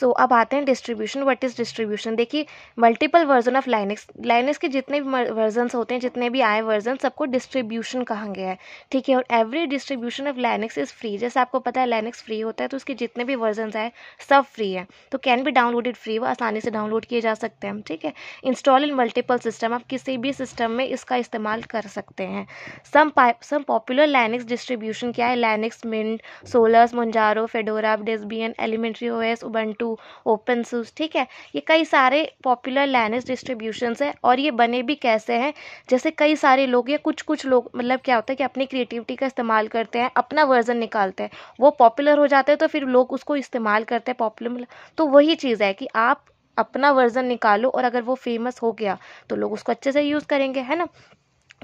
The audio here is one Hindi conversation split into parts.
सो तो so, अब आते हैं डिस्ट्रीब्यूशन व्हाट इज़ डिस्ट्रीब्यूशन देखिए multiple version of Linux Linux के जितने भी वर्जनस होते हैं जितने भी आए वर्जन सबको डिस्ट्रीब्यूशन कहा गया है ठीक है और every distribution of Linux is free जैसे आपको पता है लाइनिक्स फ्री होता है तो उसके जितने भी वर्जन आए सब फ्री है तो कैन भी डाउनलोडेड फ्री वो आसानी से डाउनलोड किए जा सकते हैं ठीक है इंस्टॉल इन मल्टीपल सिस्टम आप किसी भी सिस्टम में इसका इस्तेमाल कर सकते हैं some some popular Linux distribution क्या है Linux Mint Solus Manjaro Fedora Debian elementary O S Ubuntu शू ओपन सूज ठीक है ये कई सारे पॉपुलर लैनेज डिस्ट्रीब्यूशंस हैं और ये बने भी कैसे हैं जैसे कई सारे लोग या कुछ कुछ लोग मतलब क्या होता है कि अपनी क्रिएटिविटी का इस्तेमाल करते हैं अपना वर्जन निकालते हैं वो पॉपुलर हो जाते हैं तो फिर लोग उसको इस्तेमाल करते हैं पॉपुलर मतलब। तो वही चीज़ है कि आप अपना वर्जन निकालो और अगर वो फेमस हो गया तो लोग उसको अच्छे से यूज़ करेंगे है ना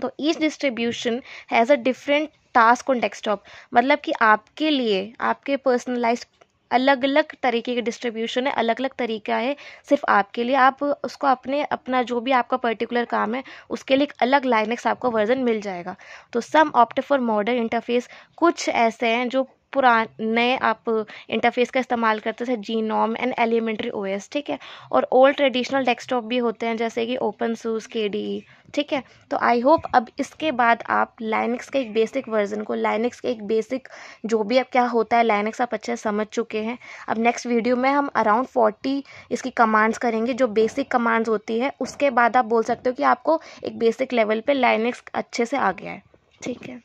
तो each distribution has a different task on desktop मतलब कि आपके लिए आपके पर्सनलाइज अलग अलग तरीके के डिस्ट्रीब्यूशन है अलग अलग तरीका है सिर्फ आपके लिए आप उसको अपने अपना जो भी आपका पर्टिकुलर काम है उसके लिए एक अलग लाइनेक्स आपको वर्जन मिल जाएगा तो some opt for modern interface कुछ ऐसे हैं जो पुराने आप इंटरफेस का इस्तेमाल करते थे GNOME and elementary O S ठीक है और ओल्ड ट्रेडिशनल डेस्कटॉप भी होते हैं जैसे कि ओपन सूज के डी ठीक है तो आई होप अब इसके बाद आप लाइनिक्स के एक बेसिक वर्जन को लाइनिक्स के एक बेसिक जो भी अब क्या होता है लाइनिक्स आप अच्छे समझ चुके हैं अब नेक्स्ट वीडियो में हम अराउंड फोर्टी इसकी कमांड्स करेंगे जो बेसिक कमांड्स होती है उसके बाद आप बोल सकते हो कि आपको एक बेसिक लेवल पर लाइनिक्स अच्छे से आ गया है ठीक है